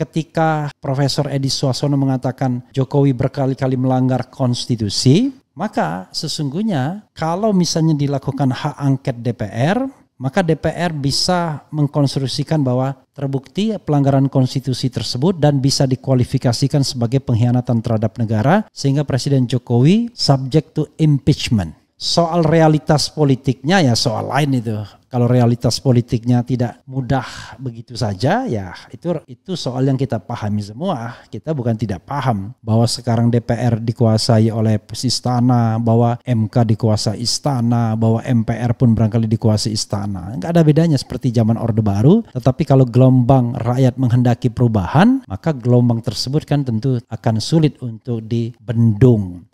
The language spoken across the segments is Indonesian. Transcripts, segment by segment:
ketika Profesor Edi Suasono mengatakan Jokowi berkali-kali melanggar konstitusi, maka sesungguhnya kalau misalnya dilakukan hak angket DPR, maka DPR bisa mengkonstruksikan bahwa terbukti pelanggaran konstitusi tersebut dan bisa dikualifikasikan sebagai pengkhianatan terhadap negara sehingga Presiden Jokowi subject to impeachment soal realitas politiknya ya soal lain itu. Kalau realitas politiknya tidak mudah begitu saja ya itu itu soal yang kita pahami semua. Kita bukan tidak paham bahwa sekarang DPR dikuasai oleh istana, bahwa MK dikuasai istana, bahwa MPR pun barangkali dikuasai istana. Enggak ada bedanya seperti zaman Orde Baru, tetapi kalau gelombang rakyat menghendaki perubahan, maka gelombang tersebut kan tentu akan sulit untuk dibendung.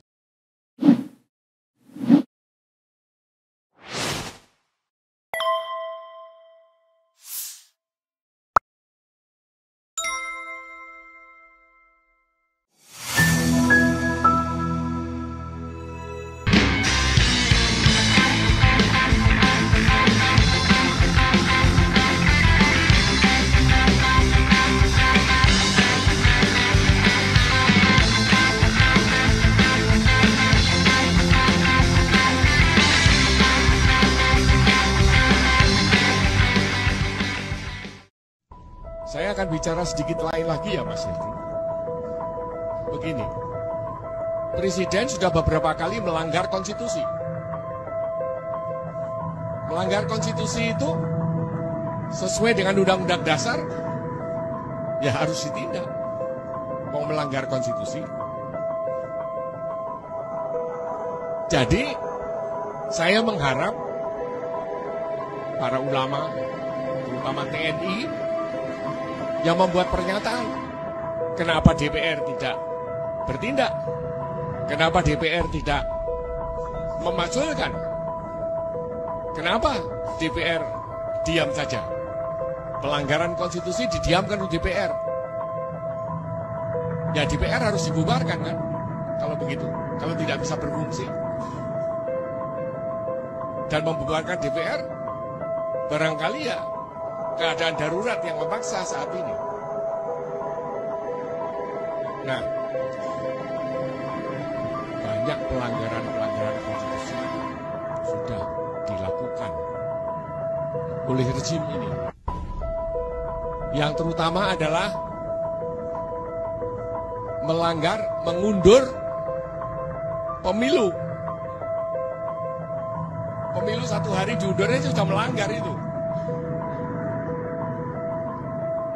sedikit lain lagi ya Mas Henry. Begini, Presiden sudah beberapa kali melanggar konstitusi. Melanggar konstitusi itu sesuai dengan undang-undang dasar, ya harus ditindak. Mau melanggar konstitusi. Jadi, saya mengharap para ulama, terutama TNI, yang membuat pernyataan. Kenapa DPR tidak bertindak? Kenapa DPR tidak memaksulkan? Kenapa DPR diam saja? Pelanggaran konstitusi didiamkan oleh DPR. Ya DPR harus dibubarkan kan? Kalau begitu, kalau tidak bisa berfungsi. Dan membubarkan DPR, barangkali ya keadaan darurat yang memaksa saat ini. Nah, banyak pelanggaran-pelanggaran konstitusi sudah dilakukan oleh rezim ini. Yang terutama adalah melanggar, mengundur pemilu. Pemilu satu hari diundurnya sudah melanggar itu.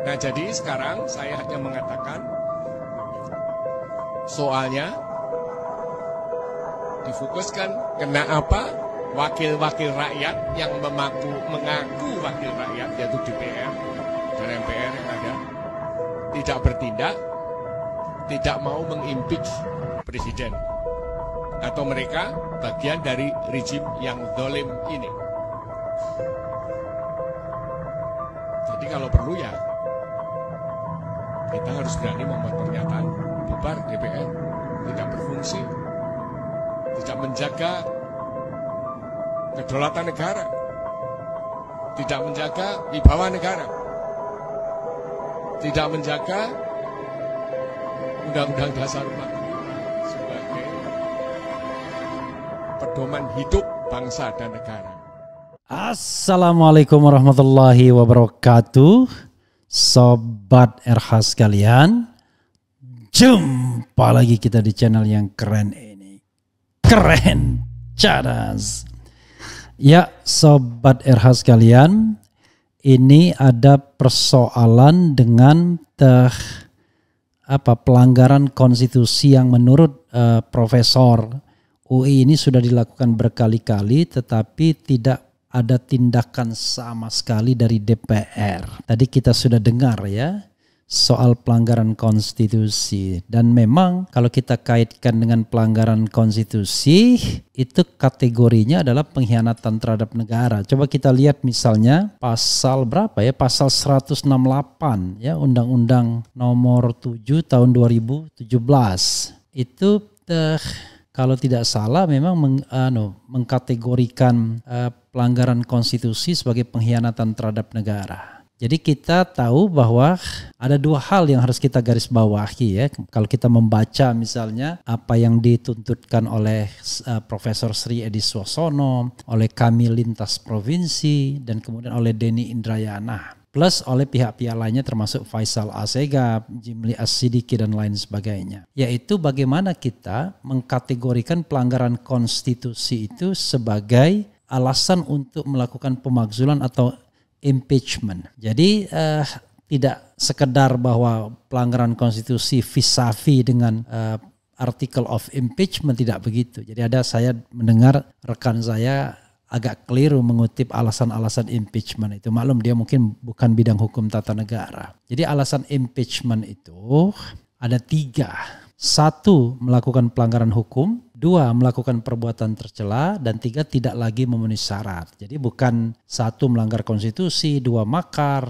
Nah jadi sekarang saya hanya mengatakan soalnya difokuskan kena apa wakil-wakil rakyat yang memaku, mengaku wakil rakyat yaitu DPR dan MPR yang ada tidak bertindak tidak mau mengimpeach presiden atau mereka bagian dari rejim yang dolim ini. Jadi kalau perlu ya kita harus berani membuat pernyataan bubar DPR tidak berfungsi, tidak menjaga kedaulatan negara, tidak menjaga wibawa negara, tidak menjaga Undang-Undang Dasar sebagai pedoman hidup bangsa dan negara. Assalamualaikum warahmatullahi wabarakatuh. Sobat RH sekalian, jumpa lagi kita di channel yang keren ini. Keren, cadas. Ya, Sobat RH sekalian, ini ada persoalan dengan teh apa pelanggaran konstitusi yang menurut uh, profesor UI ini sudah dilakukan berkali-kali tetapi tidak ada tindakan sama sekali dari DPR. Tadi kita sudah dengar ya soal pelanggaran konstitusi dan memang kalau kita kaitkan dengan pelanggaran konstitusi itu kategorinya adalah pengkhianatan terhadap negara. Coba kita lihat misalnya pasal berapa ya? Pasal 168 ya Undang-Undang Nomor 7 tahun 2017. Itu kalau tidak salah memang meng, anu, mengkategorikan uh, pelanggaran konstitusi sebagai pengkhianatan terhadap negara. Jadi kita tahu bahwa ada dua hal yang harus kita garis bawahi ya. Kalau kita membaca misalnya apa yang dituntutkan oleh uh, Profesor Sri Edi Suasono, oleh kami lintas provinsi dan kemudian oleh Denny Indrayana plus oleh pihak-pihak lainnya termasuk Faisal Asega, Jimli Asidiki dan lain sebagainya. Yaitu bagaimana kita mengkategorikan pelanggaran konstitusi itu sebagai alasan untuk melakukan pemakzulan atau impeachment. Jadi eh, tidak sekedar bahwa pelanggaran konstitusi visavi dengan eh, article of impeachment tidak begitu. Jadi ada saya mendengar rekan saya agak keliru mengutip alasan-alasan impeachment itu. Maklum dia mungkin bukan bidang hukum tata negara. Jadi alasan impeachment itu ada tiga. Satu, melakukan pelanggaran hukum. Dua, melakukan perbuatan tercela. Dan tiga, tidak lagi memenuhi syarat. Jadi bukan satu melanggar konstitusi, dua makar,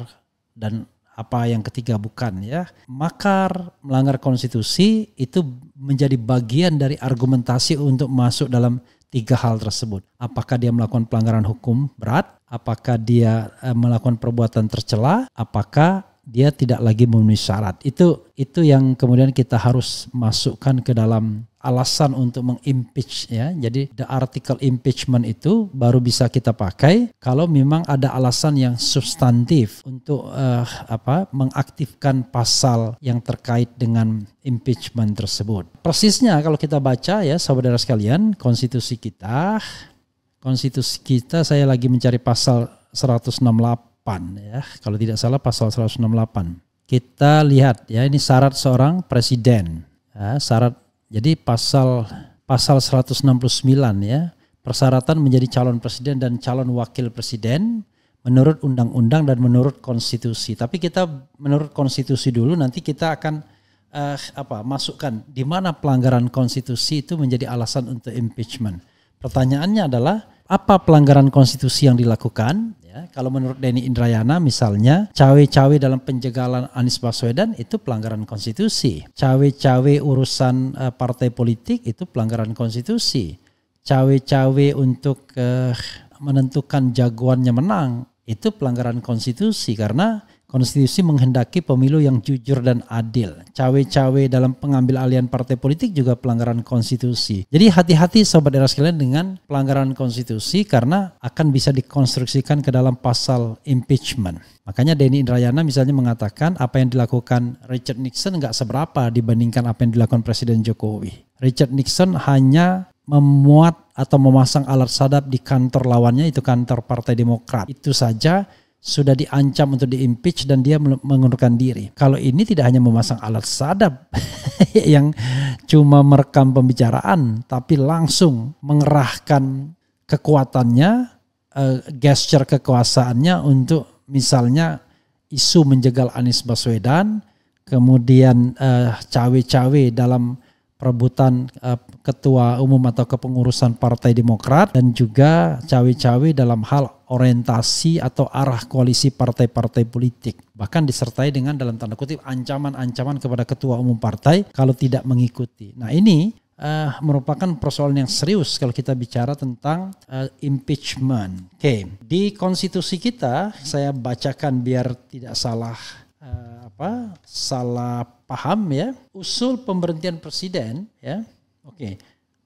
dan apa yang ketiga bukan ya. Makar, melanggar konstitusi itu menjadi bagian dari argumentasi untuk masuk dalam tiga hal tersebut. Apakah dia melakukan pelanggaran hukum berat? Apakah dia eh, melakukan perbuatan tercela? Apakah dia tidak lagi memenuhi syarat? Itu itu yang kemudian kita harus masukkan ke dalam alasan untuk mengimpeach ya. Jadi the article impeachment itu baru bisa kita pakai kalau memang ada alasan yang substantif untuk uh, apa mengaktifkan pasal yang terkait dengan impeachment tersebut. Persisnya kalau kita baca ya saudara sekalian, konstitusi kita konstitusi kita saya lagi mencari pasal 168 ya. Kalau tidak salah pasal 168. Kita lihat ya ini syarat seorang presiden. Ya, syarat jadi pasal pasal 169 ya, persyaratan menjadi calon presiden dan calon wakil presiden menurut undang-undang dan menurut konstitusi. Tapi kita menurut konstitusi dulu nanti kita akan uh, apa masukkan di mana pelanggaran konstitusi itu menjadi alasan untuk impeachment. Pertanyaannya adalah apa pelanggaran konstitusi yang dilakukan Ya, kalau menurut Denny Indrayana misalnya cawe-cawe dalam penjagalan Anies Baswedan itu pelanggaran konstitusi. Cawe-cawe urusan uh, partai politik itu pelanggaran konstitusi. Cawe-cawe untuk uh, menentukan jagoannya menang itu pelanggaran konstitusi karena Konstitusi menghendaki pemilu yang jujur dan adil. Cawe-cawe dalam pengambil alian partai politik juga pelanggaran konstitusi. Jadi hati-hati sobat era sekalian dengan pelanggaran konstitusi karena akan bisa dikonstruksikan ke dalam pasal impeachment. Makanya Denny Indrayana misalnya mengatakan apa yang dilakukan Richard Nixon nggak seberapa dibandingkan apa yang dilakukan Presiden Jokowi. Richard Nixon hanya memuat atau memasang alat sadap di kantor lawannya itu kantor Partai Demokrat. Itu saja sudah diancam untuk diimpeach dan dia mengundurkan diri. Kalau ini tidak hanya memasang alat sadap yang cuma merekam pembicaraan, tapi langsung mengerahkan kekuatannya, uh, gesture kekuasaannya untuk misalnya isu menjegal Anies Baswedan, kemudian eh, cawe cawe -cawe dalam perebutan uh, ketua umum atau kepengurusan Partai Demokrat dan juga cawe-cawe dalam hal orientasi atau arah koalisi partai-partai politik bahkan disertai dengan dalam tanda kutip ancaman-ancaman kepada ketua umum partai kalau tidak mengikuti. Nah, ini uh, merupakan persoalan yang serius kalau kita bicara tentang uh, impeachment. Oke, okay. di konstitusi kita saya bacakan biar tidak salah uh, apa salah paham ya usul pemberhentian presiden ya oke okay.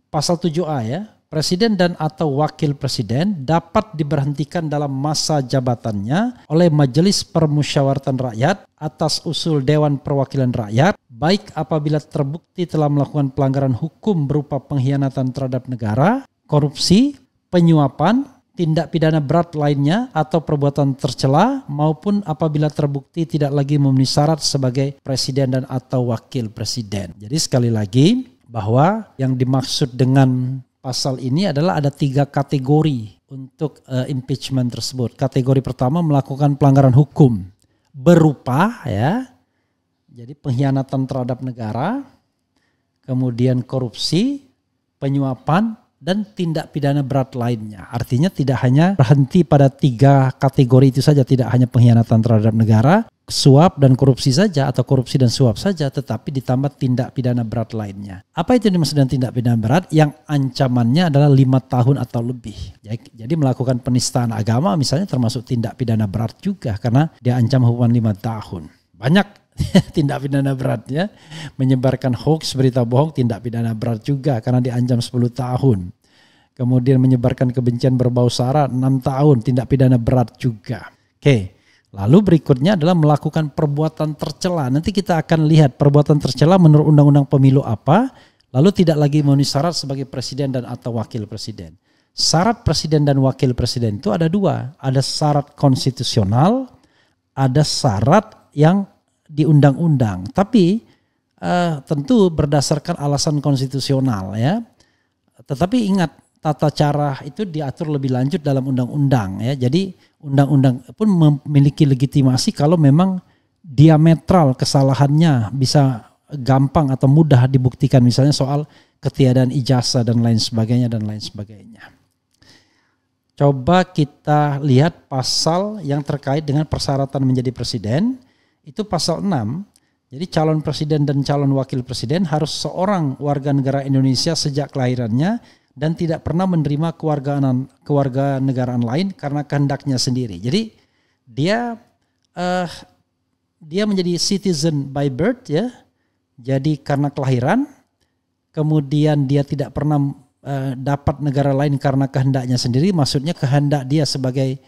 pasal 7A ya presiden dan atau wakil presiden dapat diberhentikan dalam masa jabatannya oleh majelis permusyawaratan rakyat atas usul dewan perwakilan rakyat baik apabila terbukti telah melakukan pelanggaran hukum berupa pengkhianatan terhadap negara korupsi penyuapan tindak pidana berat lainnya atau perbuatan tercela maupun apabila terbukti tidak lagi memenuhi syarat sebagai presiden dan atau wakil presiden. Jadi sekali lagi bahwa yang dimaksud dengan pasal ini adalah ada tiga kategori untuk uh, impeachment tersebut. Kategori pertama melakukan pelanggaran hukum berupa ya, jadi pengkhianatan terhadap negara, kemudian korupsi, penyuapan, dan tindak pidana berat lainnya. Artinya tidak hanya berhenti pada tiga kategori itu saja, tidak hanya pengkhianatan terhadap negara, suap dan korupsi saja atau korupsi dan suap saja, tetapi ditambah tindak pidana berat lainnya. Apa itu yang dimaksud dengan tindak pidana berat? Yang ancamannya adalah lima tahun atau lebih. Jadi melakukan penistaan agama misalnya termasuk tindak pidana berat juga karena dia ancam hukuman lima tahun. Banyak tindak pidana berat ya. Menyebarkan hoax berita bohong tindak pidana berat juga karena diancam 10 tahun. Kemudian menyebarkan kebencian berbau sara 6 tahun tindak pidana berat juga. Oke. Lalu berikutnya adalah melakukan perbuatan tercela. Nanti kita akan lihat perbuatan tercela menurut undang-undang pemilu apa, lalu tidak lagi memenuhi syarat sebagai presiden dan atau wakil presiden. Syarat presiden dan wakil presiden itu ada dua, ada syarat konstitusional, ada syarat yang di undang-undang, tapi uh, tentu berdasarkan alasan konstitusional ya. Tetapi ingat tata cara itu diatur lebih lanjut dalam undang-undang ya. Jadi undang-undang pun memiliki legitimasi kalau memang diametral kesalahannya bisa gampang atau mudah dibuktikan misalnya soal ketiadaan ijazah dan lain sebagainya dan lain sebagainya. Coba kita lihat pasal yang terkait dengan persyaratan menjadi presiden itu pasal 6. Jadi calon presiden dan calon wakil presiden harus seorang warga negara Indonesia sejak kelahirannya dan tidak pernah menerima kewarganegaraan kewarga negaraan lain karena kehendaknya sendiri. Jadi dia uh, dia menjadi citizen by birth ya. Jadi karena kelahiran kemudian dia tidak pernah uh, dapat negara lain karena kehendaknya sendiri maksudnya kehendak dia sebagai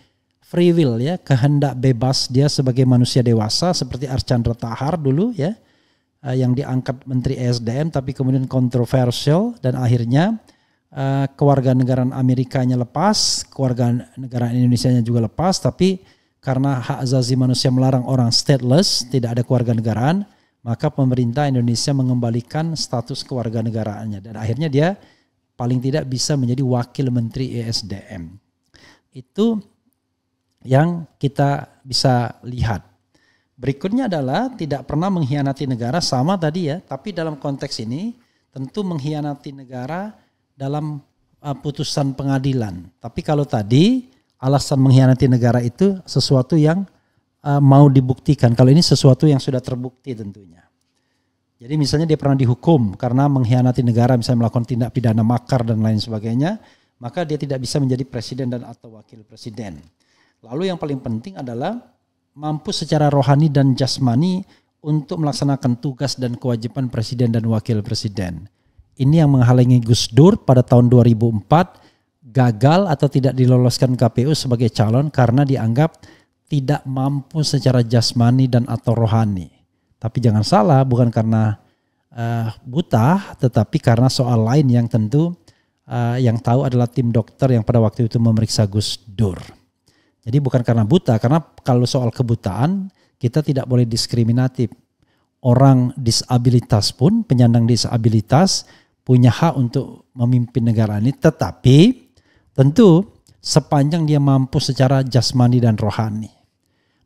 free will ya, kehendak bebas dia sebagai manusia dewasa seperti Archandra Tahar dulu ya eh, yang diangkat Menteri ESDM tapi kemudian kontroversial dan akhirnya keluarga eh, kewarganegaraan Amerikanya lepas, kewarganegaraan Indonesia-nya juga lepas tapi karena hak asasi manusia melarang orang stateless, tidak ada kewarganegaraan, maka pemerintah Indonesia mengembalikan status kewarganegaraannya dan akhirnya dia paling tidak bisa menjadi wakil menteri ESDM. Itu yang kita bisa lihat. Berikutnya adalah tidak pernah mengkhianati negara sama tadi ya, tapi dalam konteks ini tentu mengkhianati negara dalam eh, putusan pengadilan. Tapi kalau tadi alasan mengkhianati negara itu sesuatu yang eh, mau dibuktikan. Kalau ini sesuatu yang sudah terbukti tentunya. Jadi misalnya dia pernah dihukum karena mengkhianati negara, misalnya melakukan tindak pidana makar dan lain sebagainya, maka dia tidak bisa menjadi presiden dan atau wakil presiden. Lalu yang paling penting adalah mampu secara rohani dan jasmani untuk melaksanakan tugas dan kewajiban presiden dan wakil presiden. Ini yang menghalangi Gus Dur pada tahun 2004 gagal atau tidak diloloskan KPU sebagai calon karena dianggap tidak mampu secara jasmani dan atau rohani. Tapi jangan salah, bukan karena uh, buta, tetapi karena soal lain yang tentu uh, yang tahu adalah tim dokter yang pada waktu itu memeriksa Gus Dur. Jadi bukan karena buta, karena kalau soal kebutaan kita tidak boleh diskriminatif. Orang disabilitas pun, penyandang disabilitas punya hak untuk memimpin negara ini. Tetapi tentu sepanjang dia mampu secara jasmani dan rohani.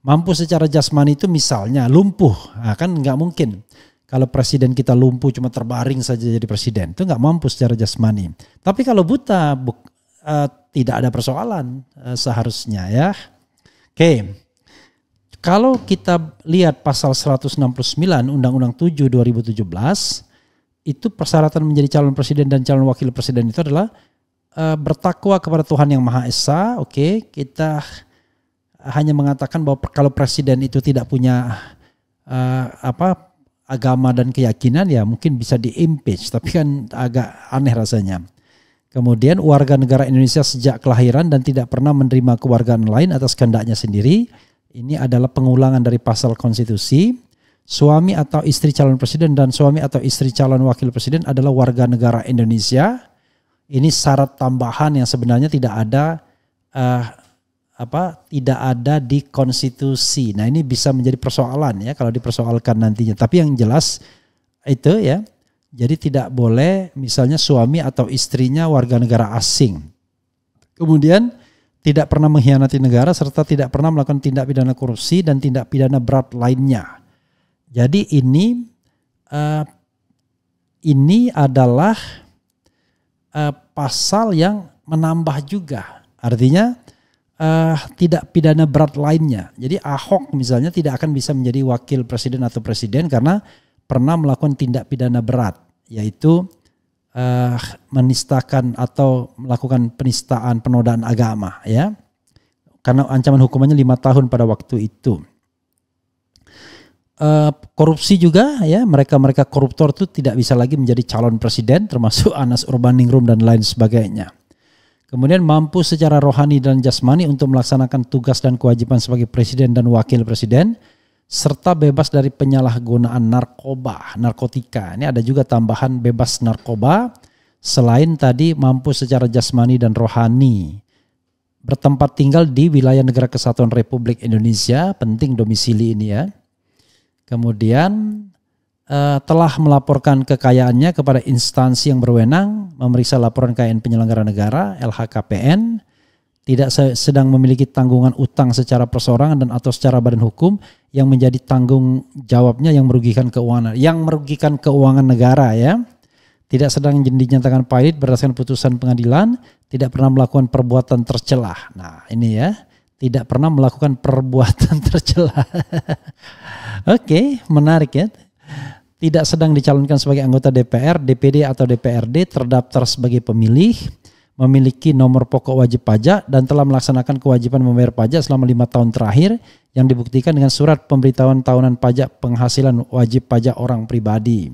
Mampu secara jasmani itu misalnya lumpuh, nah, kan nggak mungkin. Kalau presiden kita lumpuh cuma terbaring saja jadi presiden, itu nggak mampu secara jasmani. Tapi kalau buta, uh, tidak ada persoalan uh, seharusnya ya. Oke. Okay. Kalau kita lihat pasal 169 Undang-Undang 7 2017 itu persyaratan menjadi calon presiden dan calon wakil presiden itu adalah uh, bertakwa kepada Tuhan yang Maha Esa. Oke, okay. kita hanya mengatakan bahwa kalau presiden itu tidak punya uh, apa agama dan keyakinan ya mungkin bisa di tapi kan agak aneh rasanya. Kemudian warga negara Indonesia sejak kelahiran dan tidak pernah menerima kewargaan lain atas kehendaknya sendiri. Ini adalah pengulangan dari pasal konstitusi. Suami atau istri calon presiden dan suami atau istri calon wakil presiden adalah warga negara Indonesia. Ini syarat tambahan yang sebenarnya tidak ada uh, apa tidak ada di konstitusi. Nah, ini bisa menjadi persoalan ya kalau dipersoalkan nantinya. Tapi yang jelas itu ya jadi tidak boleh misalnya suami atau istrinya warga negara asing. Kemudian tidak pernah mengkhianati negara serta tidak pernah melakukan tindak pidana korupsi dan tindak pidana berat lainnya. Jadi ini uh, ini adalah uh, pasal yang menambah juga. Artinya uh, eh, tidak pidana berat lainnya. Jadi Ahok misalnya tidak akan bisa menjadi wakil presiden atau presiden karena pernah melakukan tindak pidana berat, yaitu uh, menistakan atau melakukan penistaan penodaan agama, ya, karena ancaman hukumannya lima tahun pada waktu itu. Uh, korupsi juga ya mereka-mereka koruptor itu tidak bisa lagi menjadi calon presiden termasuk Anas Urbaningrum dan lain sebagainya. Kemudian mampu secara rohani dan jasmani untuk melaksanakan tugas dan kewajiban sebagai presiden dan wakil presiden serta bebas dari penyalahgunaan narkoba, narkotika. Ini ada juga tambahan bebas narkoba selain tadi mampu secara jasmani dan rohani. Bertempat tinggal di wilayah negara kesatuan Republik Indonesia, penting domisili ini ya. Kemudian eh, telah melaporkan kekayaannya kepada instansi yang berwenang, memeriksa laporan kekayaan penyelenggara negara, LHKPN, tidak sedang memiliki tanggungan utang secara persorangan dan atau secara badan hukum yang menjadi tanggung jawabnya yang merugikan keuangan yang merugikan keuangan negara ya tidak sedang dinyatakan pahit berdasarkan putusan pengadilan tidak pernah melakukan perbuatan tercelah nah ini ya tidak pernah melakukan perbuatan tercelah oke okay, menarik ya tidak sedang dicalonkan sebagai anggota DPR, DPD atau DPRD terdaftar sebagai pemilih memiliki nomor pokok wajib pajak dan telah melaksanakan kewajiban membayar pajak selama lima tahun terakhir yang dibuktikan dengan surat pemberitahuan tahunan pajak penghasilan wajib pajak orang pribadi.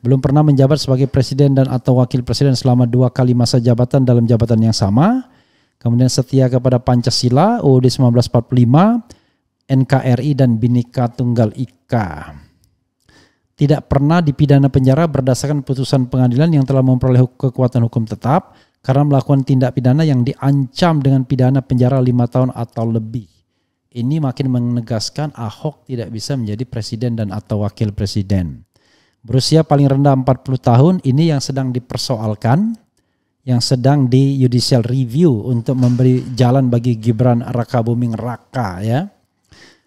Belum pernah menjabat sebagai presiden dan atau wakil presiden selama dua kali masa jabatan dalam jabatan yang sama. Kemudian setia kepada Pancasila, UUD 1945, NKRI dan Bhinneka Tunggal Ika tidak pernah dipidana penjara berdasarkan putusan pengadilan yang telah memperoleh kekuatan hukum tetap karena melakukan tindak pidana yang diancam dengan pidana penjara lima tahun atau lebih. Ini makin menegaskan Ahok tidak bisa menjadi presiden dan atau wakil presiden. Berusia paling rendah 40 tahun ini yang sedang dipersoalkan, yang sedang di judicial review untuk memberi jalan bagi Gibran Raka Buming Raka ya.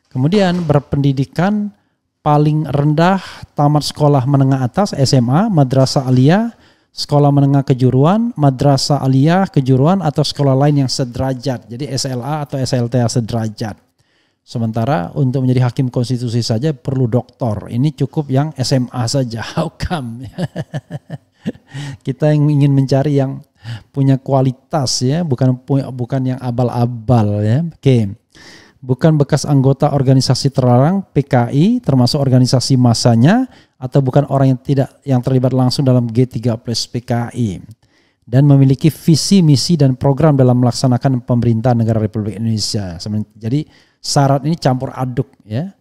Kemudian berpendidikan paling rendah tamat sekolah menengah atas SMA, madrasah aliyah, sekolah menengah kejuruan, madrasah aliyah kejuruan atau sekolah lain yang sederajat. Jadi SLA atau SLTA sederajat. Sementara untuk menjadi hakim konstitusi saja perlu doktor. Ini cukup yang SMA saja. How come? Kita yang ingin mencari yang punya kualitas ya, bukan bukan yang abal-abal ya. Oke. Okay bukan bekas anggota organisasi terlarang PKI termasuk organisasi masanya atau bukan orang yang tidak yang terlibat langsung dalam g 30 plus PKI dan memiliki visi, misi dan program dalam melaksanakan pemerintahan negara Republik Indonesia. Jadi syarat ini campur aduk ya.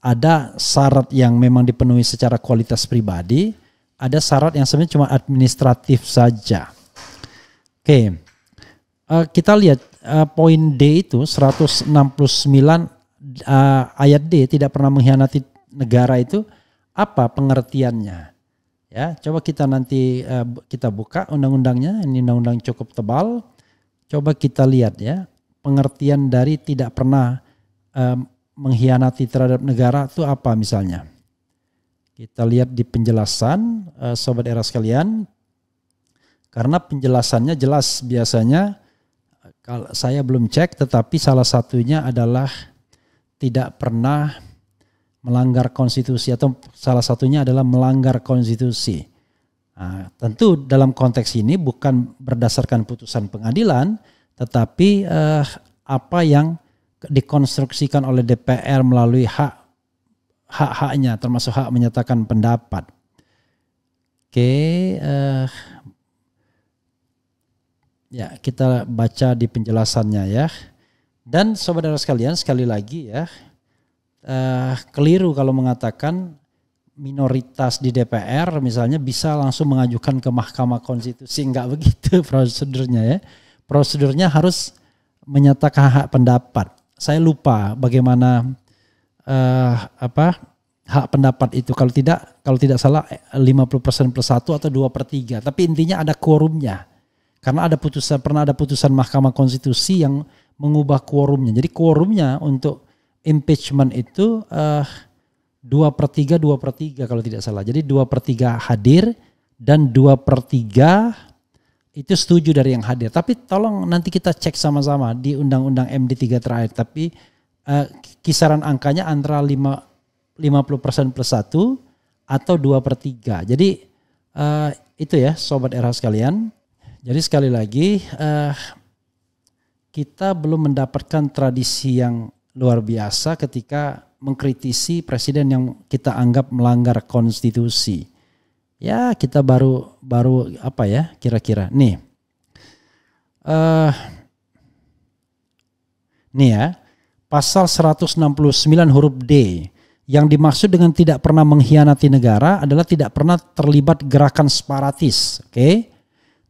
Ada syarat yang memang dipenuhi secara kualitas pribadi, ada syarat yang sebenarnya cuma administratif saja. Oke. Okay uh, kita lihat uh, poin D itu 169 uh, eh, ayat D tidak pernah mengkhianati negara itu apa pengertiannya? Ya, coba kita nanti uh, kita buka undang-undangnya, ini undang-undang cukup tebal. Coba kita lihat ya, pengertian dari tidak pernah uh, mengkhianati terhadap negara itu apa misalnya? Kita lihat di penjelasan uh, sobat era sekalian. Karena penjelasannya jelas biasanya kalau saya belum cek, tetapi salah satunya adalah tidak pernah melanggar konstitusi atau salah satunya adalah melanggar konstitusi. Nah, tentu dalam konteks ini bukan berdasarkan putusan pengadilan, tetapi eh, apa yang dikonstruksikan oleh DPR melalui hak hak-haknya, termasuk hak menyatakan pendapat. Oke, eh, Ya, kita baca di penjelasannya ya. Dan saudara sekalian sekali lagi ya, uh, keliru kalau mengatakan minoritas di DPR misalnya bisa langsung mengajukan ke Mahkamah Konstitusi. Enggak begitu prosedurnya ya. Prosedurnya harus menyatakan hak pendapat. Saya lupa bagaimana uh, apa hak pendapat itu kalau tidak kalau tidak salah 50% eh, plus satu atau dua per tiga tapi intinya ada quorumnya karena ada putusan pernah ada putusan Mahkamah Konstitusi yang mengubah quorumnya. Jadi quorumnya untuk impeachment itu uh, eh, 2 per 3, 2 per 3 kalau tidak salah. Jadi 2 per 3 hadir dan 2 per 3 itu setuju dari yang hadir. Tapi tolong nanti kita cek sama-sama di Undang-Undang MD3 terakhir. Tapi uh, kisaran angkanya antara 5, 50% plus 1 atau 2 per 3. Jadi uh, itu ya sobat RH sekalian jadi sekali lagi uh, kita belum mendapatkan tradisi yang luar biasa ketika mengkritisi presiden yang kita anggap melanggar konstitusi. Ya kita baru baru apa ya kira-kira nih. Uh, nih ya pasal 169 huruf D yang dimaksud dengan tidak pernah mengkhianati negara adalah tidak pernah terlibat gerakan separatis, oke? Okay?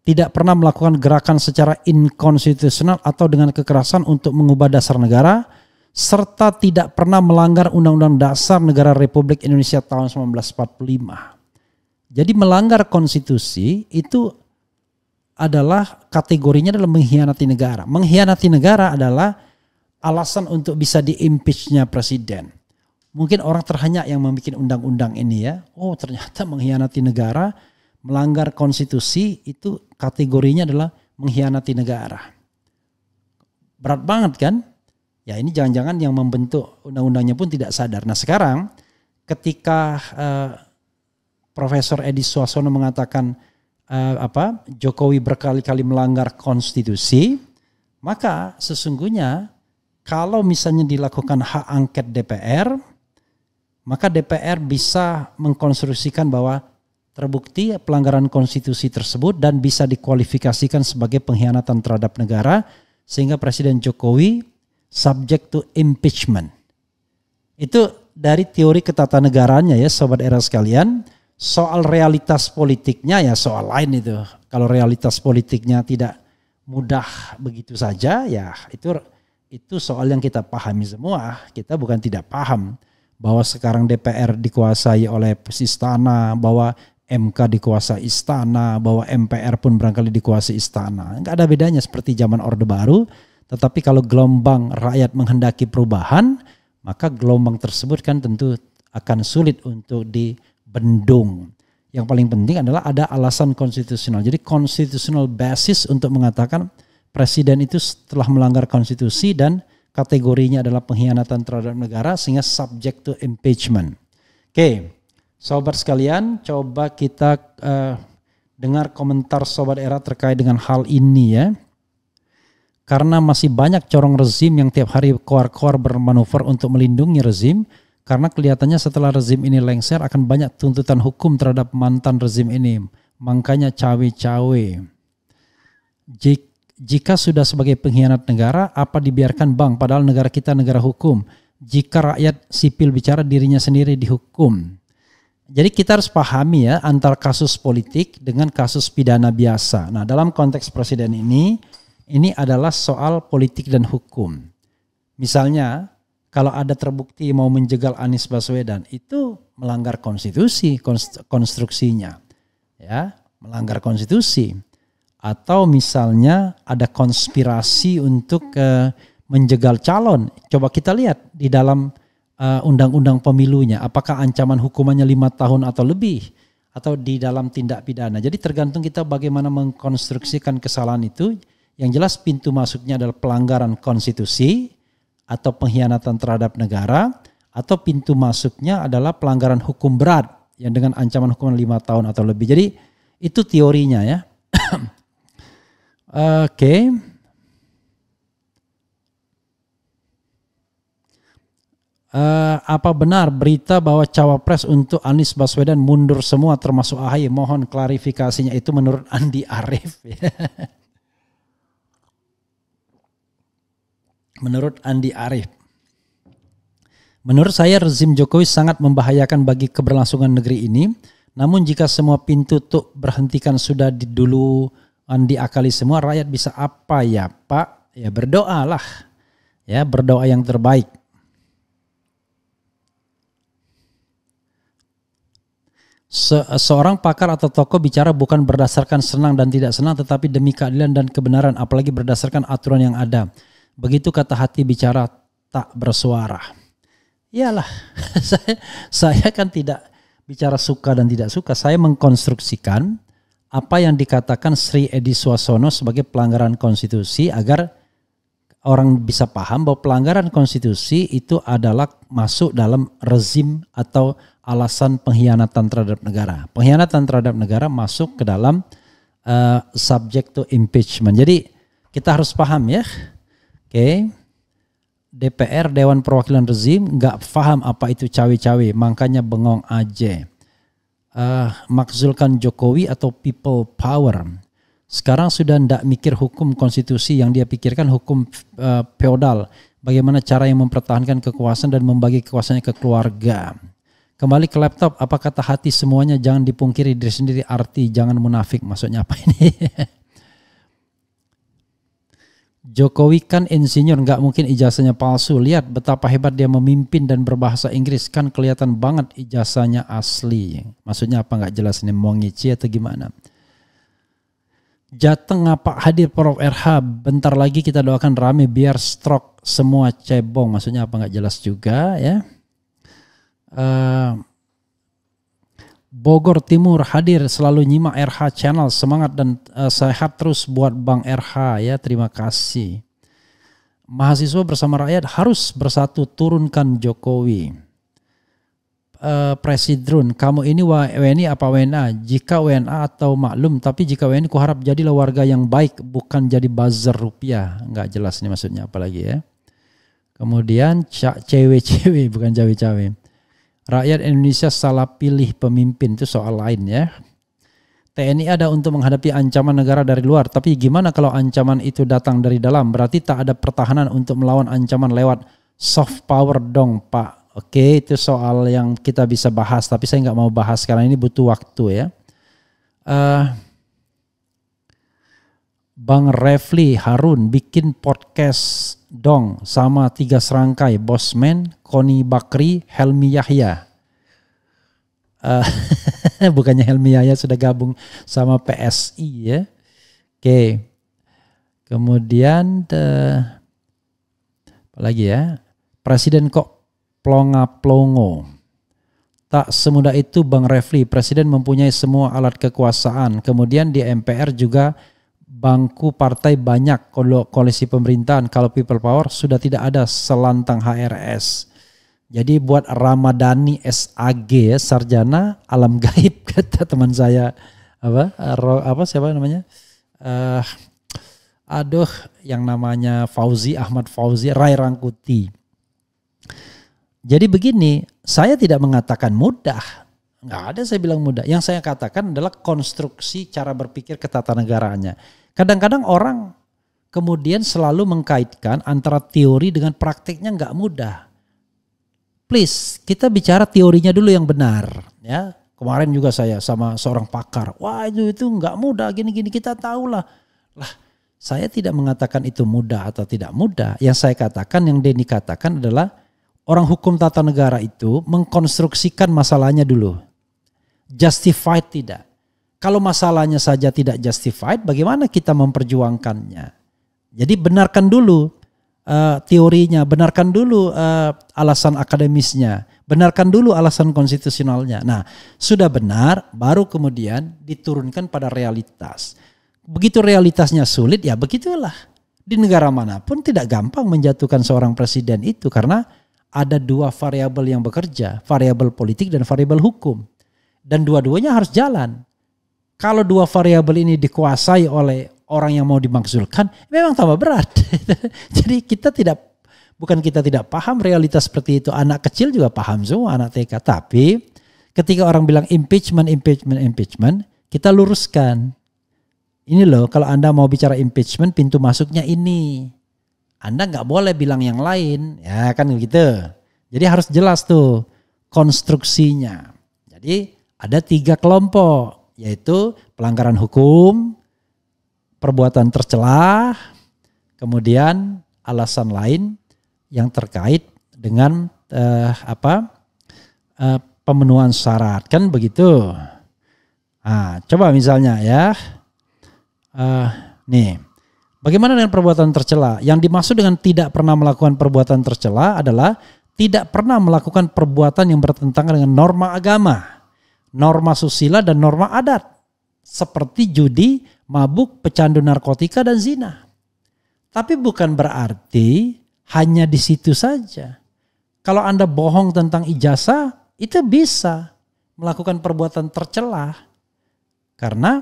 tidak pernah melakukan gerakan secara inkonstitusional atau dengan kekerasan untuk mengubah dasar negara serta tidak pernah melanggar Undang-Undang Dasar Negara Republik Indonesia tahun 1945. Jadi melanggar konstitusi itu adalah kategorinya adalah mengkhianati negara. Mengkhianati negara adalah alasan untuk bisa diimpeachnya presiden. Mungkin orang terhanyak yang membuat undang-undang ini ya. Oh ternyata mengkhianati negara melanggar konstitusi itu kategorinya adalah mengkhianati negara. Berat banget kan? Ya ini jangan-jangan yang membentuk undang-undangnya pun tidak sadar. Nah sekarang ketika uh, Profesor Edi Suasono mengatakan uh, apa Jokowi berkali-kali melanggar konstitusi, maka sesungguhnya kalau misalnya dilakukan hak angket DPR, maka DPR bisa mengkonstruksikan bahwa terbukti pelanggaran konstitusi tersebut dan bisa dikualifikasikan sebagai pengkhianatan terhadap negara sehingga Presiden Jokowi subject to impeachment. Itu dari teori ketatanegaranya ya sobat era sekalian. Soal realitas politiknya ya soal lain itu. Kalau realitas politiknya tidak mudah begitu saja ya itu itu soal yang kita pahami semua. Kita bukan tidak paham bahwa sekarang DPR dikuasai oleh istana, bahwa MK dikuasai istana, bahwa MPR pun barangkali dikuasai istana. Enggak ada bedanya seperti zaman Orde Baru, tetapi kalau gelombang rakyat menghendaki perubahan, maka gelombang tersebut kan tentu akan sulit untuk dibendung. Yang paling penting adalah ada alasan konstitusional. Jadi konstitusional basis untuk mengatakan presiden itu telah melanggar konstitusi dan kategorinya adalah pengkhianatan terhadap negara sehingga subject to impeachment. Oke. Okay. Sobat sekalian, coba kita uh, dengar komentar sobat era terkait dengan hal ini ya. Karena masih banyak corong rezim yang tiap hari koar-koar bermanuver untuk melindungi rezim, karena kelihatannya setelah rezim ini lengser akan banyak tuntutan hukum terhadap mantan rezim ini. Makanya cawe-cawe. Jika sudah sebagai pengkhianat negara, apa dibiarkan bang? Padahal negara kita negara hukum. Jika rakyat sipil bicara dirinya sendiri dihukum jadi kita harus pahami ya antar kasus politik dengan kasus pidana biasa. Nah, dalam konteks presiden ini, ini adalah soal politik dan hukum. Misalnya, kalau ada terbukti mau menjegal Anies Baswedan, itu melanggar konstitusi konstruksinya. Ya, melanggar konstitusi. Atau misalnya ada konspirasi untuk uh, menjegal calon. Coba kita lihat di dalam Eh, undang-undang pemilunya, apakah ancaman hukumannya lima tahun atau lebih atau di dalam tindak pidana. Jadi tergantung kita bagaimana mengkonstruksikan kesalahan itu. Yang jelas pintu masuknya adalah pelanggaran konstitusi atau pengkhianatan terhadap negara atau pintu masuknya adalah pelanggaran hukum berat yang dengan ancaman hukuman lima tahun atau lebih. Jadi itu teorinya ya. Oke. Okay. Uh, apa benar berita bahwa cawapres untuk Anies Baswedan mundur semua termasuk AHY? Mohon klarifikasinya itu menurut Andi Arief. menurut Andi Arief. Menurut saya rezim Jokowi sangat membahayakan bagi keberlangsungan negeri ini. Namun jika semua pintu untuk berhentikan sudah di dulu akali semua rakyat bisa apa ya Pak? Ya berdoalah. Ya berdoa yang terbaik. Se seorang pakar atau tokoh bicara bukan berdasarkan senang dan tidak senang tetapi demi keadilan dan kebenaran apalagi berdasarkan aturan yang ada. Begitu kata hati bicara tak bersuara. Iyalah, saya saya kan tidak bicara suka dan tidak suka. Saya mengkonstruksikan apa yang dikatakan Sri Edi Suasono sebagai pelanggaran konstitusi agar orang bisa paham bahwa pelanggaran konstitusi itu adalah masuk dalam rezim atau alasan pengkhianatan terhadap negara. Pengkhianatan terhadap negara masuk ke dalam uh, subject to impeachment. Jadi kita harus paham ya, oke? Okay. DPR Dewan Perwakilan Rezim nggak paham apa itu cawe-cawe, makanya bengong aja. Uh, makzulkan Jokowi atau people power. Sekarang sudah tidak mikir hukum konstitusi yang dia pikirkan hukum uh, feodal. Bagaimana cara yang mempertahankan kekuasaan dan membagi kekuasaannya ke keluarga. Kembali ke laptop, apa kata hati semuanya jangan dipungkiri diri sendiri arti jangan munafik. Maksudnya apa ini? Jokowi kan insinyur, nggak mungkin ijazahnya palsu. Lihat betapa hebat dia memimpin dan berbahasa Inggris. Kan kelihatan banget ijazahnya asli. Maksudnya apa nggak jelas ini mau ngici atau gimana. Jateng apa hadir Prof. RH. Bentar lagi kita doakan rame biar stroke semua cebong. Maksudnya apa nggak jelas juga ya. Eh, Bogor Timur hadir selalu nyimak RH Channel semangat dan uh, sehat terus buat Bang RH ya terima kasih. Mahasiswa bersama rakyat harus bersatu turunkan Jokowi. Uh, eh, Presiden, kamu ini WNI apa WNA? Jika WNA atau maklum, tapi jika WNI kuharap jadilah warga yang baik, bukan jadi buzzer rupiah. nggak jelas ini maksudnya apalagi ya. Kemudian cewek-cewek bukan cawe-cawe Rakyat Indonesia salah pilih pemimpin itu soal lain ya. TNI ada untuk menghadapi ancaman negara dari luar, tapi gimana kalau ancaman itu datang dari dalam? Berarti tak ada pertahanan untuk melawan ancaman lewat soft power dong, Pak. Oke, itu soal yang kita bisa bahas, tapi saya nggak mau bahas karena ini butuh waktu ya. Uh, Bang Refli Harun bikin podcast dong sama tiga serangkai Bosman, Koni Bakri, Helmi Yahya. Uh, bukannya Helmi Yahya sudah gabung sama PSI ya. Oke. Okay. Kemudian eh, apa lagi ya? Presiden kok plonga plongo. Tak semudah itu Bang Refli, Presiden mempunyai semua alat kekuasaan. Kemudian di MPR juga bangku partai banyak kalau koalisi pemerintahan kalau people power sudah tidak ada selantang HRS jadi buat Ramadhani SAG ya sarjana alam gaib kata teman saya apa ro, apa siapa namanya uh, aduh yang namanya Fauzi Ahmad Fauzi Rai Rangkuti jadi begini saya tidak mengatakan mudah nggak ada saya bilang mudah yang saya katakan adalah konstruksi cara berpikir ketatanegaraannya. Kadang-kadang orang kemudian selalu mengkaitkan antara teori dengan praktiknya nggak mudah. Please, kita bicara teorinya dulu yang benar, ya. Kemarin juga saya sama seorang pakar, wah itu itu nggak mudah gini-gini kita lah. Lah, saya tidak mengatakan itu mudah atau tidak mudah. Yang saya katakan, yang Denny katakan adalah orang hukum tata negara itu mengkonstruksikan masalahnya dulu. Justified tidak. Kalau masalahnya saja tidak justified, bagaimana kita memperjuangkannya? Jadi benarkan dulu uh, teorinya, benarkan dulu uh, alasan akademisnya, benarkan dulu alasan konstitusionalnya. Nah, sudah benar, baru kemudian diturunkan pada realitas. Begitu realitasnya sulit, ya begitulah. Di negara manapun tidak gampang menjatuhkan seorang presiden itu karena ada dua variabel yang bekerja, variabel politik dan variabel hukum. Dan dua-duanya harus jalan. Kalau dua variabel ini dikuasai oleh orang yang mau dimaksudkan, memang tambah berat. Jadi kita tidak bukan kita tidak paham realitas seperti itu. Anak kecil juga paham semua anak TK, tapi ketika orang bilang impeachment, impeachment, impeachment, kita luruskan. Ini loh, kalau Anda mau bicara impeachment, pintu masuknya ini. Anda nggak boleh bilang yang lain, ya kan gitu. Jadi harus jelas tuh konstruksinya. Jadi ada tiga kelompok yaitu pelanggaran hukum, perbuatan tercela, kemudian alasan lain yang terkait dengan eh, apa eh, pemenuhan syarat kan begitu. Nah, coba misalnya ya, eh, nih. Bagaimana dengan perbuatan tercela? Yang dimaksud dengan tidak pernah melakukan perbuatan tercela adalah tidak pernah melakukan perbuatan yang bertentangan dengan norma agama norma susila dan norma adat seperti judi, mabuk, pecandu narkotika dan zina. Tapi bukan berarti hanya di situ saja. Kalau Anda bohong tentang ijazah, itu bisa melakukan perbuatan tercelah Karena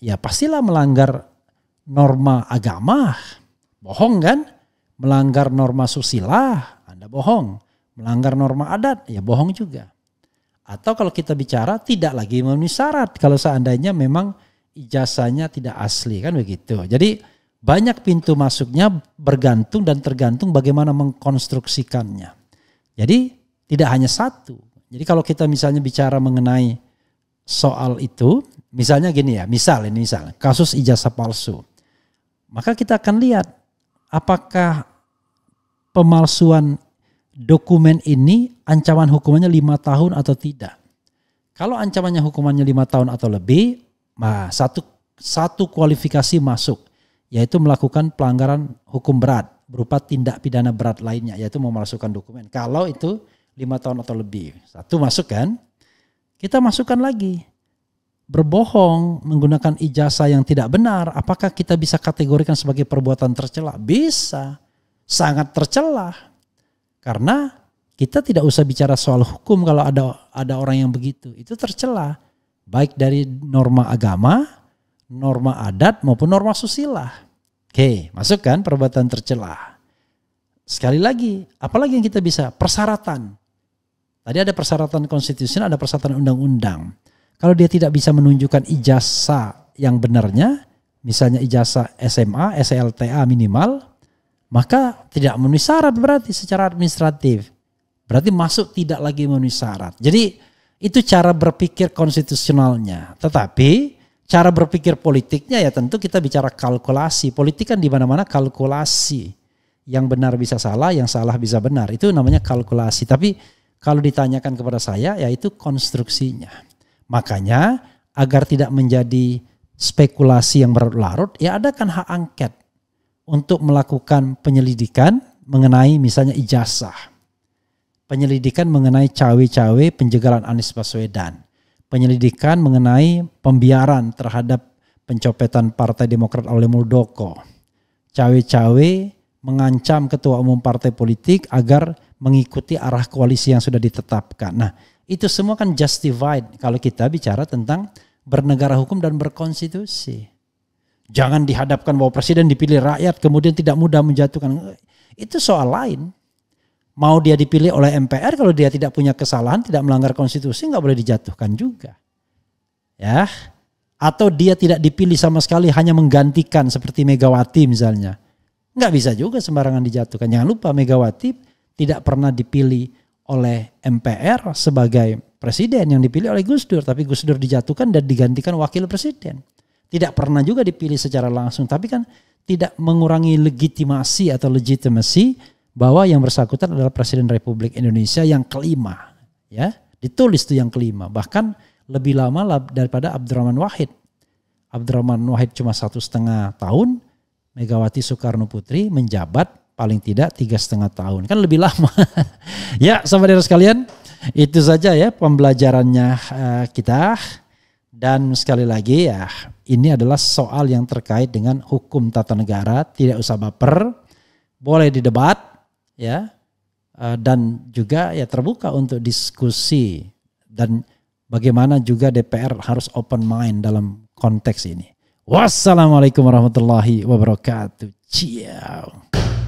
ya pastilah melanggar norma agama. Bohong kan? Melanggar norma susila, Anda bohong. Melanggar norma adat, ya bohong juga. Atau kalau kita bicara tidak lagi memenuhi syarat kalau seandainya memang ijazahnya tidak asli kan begitu. Jadi banyak pintu masuknya bergantung dan tergantung bagaimana mengkonstruksikannya. Jadi tidak hanya satu. Jadi kalau kita misalnya bicara mengenai soal itu, misalnya gini ya, misal ini misal kasus ijazah palsu. Maka kita akan lihat apakah pemalsuan dokumen ini ancaman hukumannya lima tahun atau tidak. Kalau ancamannya hukumannya lima tahun atau lebih, nah satu satu kualifikasi masuk, yaitu melakukan pelanggaran hukum berat berupa tindak pidana berat lainnya, yaitu memalsukan dokumen. Kalau itu lima tahun atau lebih, satu masuk kan? Kita masukkan lagi berbohong menggunakan ijazah yang tidak benar, apakah kita bisa kategorikan sebagai perbuatan tercela? Bisa, sangat tercelah karena kita tidak usah bicara soal hukum kalau ada ada orang yang begitu. Itu tercela baik dari norma agama, norma adat maupun norma susila. Oke, masukkan perbuatan tercela. Sekali lagi, apalagi yang kita bisa? Persyaratan. Tadi ada persyaratan konstitusi, ada persyaratan undang-undang. Kalau dia tidak bisa menunjukkan ijazah yang benarnya, misalnya ijazah SMA, SLTA minimal, maka tidak memenuhi syarat berarti secara administratif. Berarti masuk tidak lagi memenuhi syarat. Jadi itu cara berpikir konstitusionalnya. Tetapi cara berpikir politiknya ya tentu kita bicara kalkulasi. Politik kan di mana-mana kalkulasi. Yang benar bisa salah, yang salah bisa benar. Itu namanya kalkulasi. Tapi kalau ditanyakan kepada saya yaitu konstruksinya. Makanya agar tidak menjadi spekulasi yang berlarut ya ada kan hak angket untuk melakukan penyelidikan mengenai misalnya ijazah, penyelidikan mengenai cawe-cawe penjagalan Anies Baswedan, penyelidikan mengenai pembiaran terhadap pencopetan Partai Demokrat oleh Muldoko, cawe-cawe mengancam ketua umum partai politik agar mengikuti arah koalisi yang sudah ditetapkan. Nah, itu semua kan justified kalau kita bicara tentang bernegara hukum dan berkonstitusi. Jangan dihadapkan bahwa presiden dipilih rakyat kemudian tidak mudah menjatuhkan. Itu soal lain. Mau dia dipilih oleh MPR kalau dia tidak punya kesalahan, tidak melanggar konstitusi nggak boleh dijatuhkan juga. Ya. Atau dia tidak dipilih sama sekali hanya menggantikan seperti Megawati misalnya. Nggak bisa juga sembarangan dijatuhkan. Jangan lupa Megawati tidak pernah dipilih oleh MPR sebagai presiden yang dipilih oleh Gus Dur. Tapi Gus Dur dijatuhkan dan digantikan wakil presiden tidak pernah juga dipilih secara langsung, tapi kan tidak mengurangi legitimasi atau legitimasi bahwa yang bersangkutan adalah Presiden Republik Indonesia yang kelima, ya ditulis tuh yang kelima, bahkan lebih lama daripada Abdurrahman Wahid. Abdurrahman Wahid cuma satu setengah tahun, Megawati Soekarno Putri menjabat paling tidak tiga setengah tahun, kan lebih lama. ya, sahabat sekalian, itu saja ya pembelajarannya eh, kita dan sekali lagi ya ini adalah soal yang terkait dengan hukum tata negara, tidak usah baper, boleh didebat ya eh, dan juga ya terbuka untuk diskusi dan bagaimana juga DPR harus open mind dalam konteks ini. Wassalamualaikum warahmatullahi wabarakatuh. Ciao.